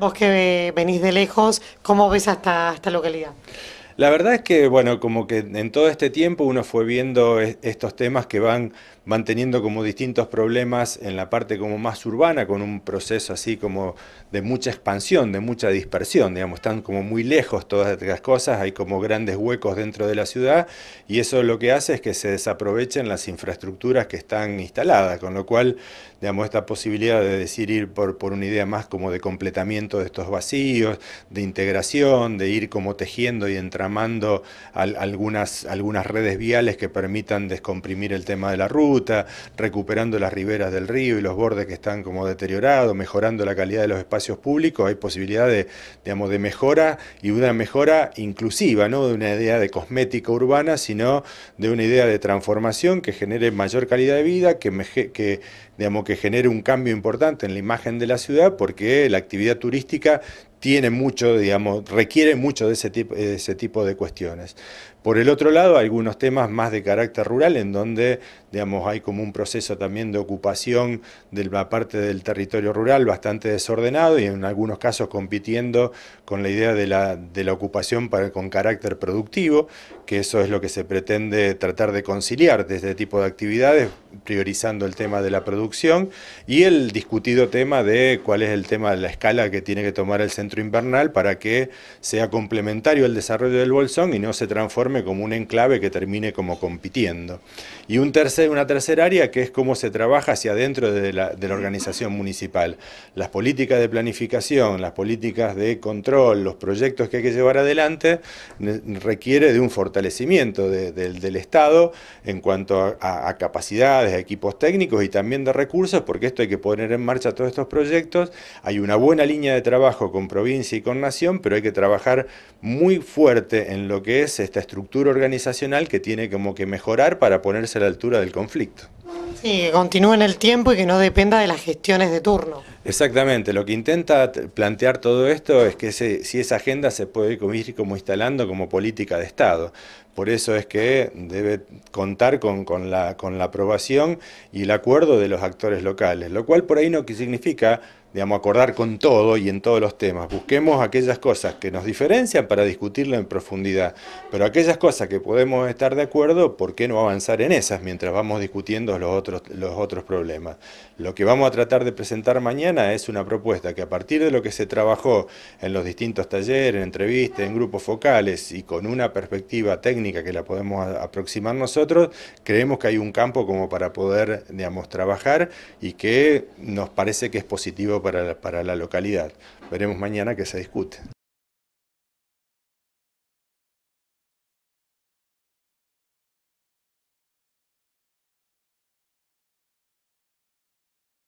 vos que venís de lejos, ¿cómo ves hasta esta, esta localidad? La verdad es que, bueno, como que en todo este tiempo uno fue viendo estos temas que van manteniendo como distintos problemas en la parte como más urbana, con un proceso así como de mucha expansión, de mucha dispersión, digamos, están como muy lejos todas estas cosas, hay como grandes huecos dentro de la ciudad y eso lo que hace es que se desaprovechen las infraestructuras que están instaladas, con lo cual, digamos, esta posibilidad de decir ir por, por una idea más como de completamiento de estos vacíos, de integración, de ir como tejiendo y entramando Formando algunas, algunas redes viales que permitan descomprimir el tema de la ruta, recuperando las riberas del río y los bordes que están como deteriorados, mejorando la calidad de los espacios públicos, hay posibilidad de, digamos, de mejora y una mejora inclusiva, no de una idea de cosmética urbana, sino de una idea de transformación que genere mayor calidad de vida, que, digamos, que genere un cambio importante en la imagen de la ciudad, porque la actividad turística tiene mucho, digamos, requiere mucho de ese, tipo, de ese tipo de cuestiones. Por el otro lado, algunos temas más de carácter rural, en donde, digamos, hay como un proceso también de ocupación de la parte del territorio rural bastante desordenado y en algunos casos compitiendo con la idea de la, ocupación con carácter productivo, que eso es lo que se pretende tratar de conciliar de este tipo de actividades priorizando el tema de la producción y el discutido tema de cuál es el tema de la escala que tiene que tomar el centro invernal para que sea complementario el desarrollo del bolsón y no se transforme como un enclave que termine como compitiendo. Y un tercer, una tercera área que es cómo se trabaja hacia adentro de la, organización municipal. Las políticas de planificación, las políticas de control, los proyectos que hay que llevar adelante requiere de un fortalecimiento del Estado en cuanto a capacidades, de equipos técnicos y también de recursos, porque esto hay que poner en marcha todos estos proyectos. Hay una buena línea de trabajo con provincia y con nación, pero hay que trabajar muy fuerte en lo que es esta estructura organizacional que tiene como que mejorar para ponerse a la altura del conflicto. Sí, que continúe en el tiempo y que no dependa de las gestiones de turno. Exactamente, lo que intenta plantear todo esto es que si esa agenda se puede ir como instalando como política de Estado. Por eso es que debe contar con, la, con la aprobación y el acuerdo de los actores locales, lo cual por ahí no significa acordar con todo y en todos los temas. Busquemos aquellas cosas que nos diferencian para discutirlo en profundidad, pero aquellas cosas que podemos estar de acuerdo, ¿por qué no avanzar en esas mientras vamos discutiendo los otros, los otros problemas? Lo que vamos a tratar de presentar mañana es una propuesta que a partir de lo que se trabajó en los distintos talleres, en entrevistas, en grupos focales y con una perspectiva técnica que la podemos aproximar nosotros, creemos que hay un campo como para poder, digamos, trabajar y que nos parece que es positivo para la, localidad. Veremos mañana que se discute.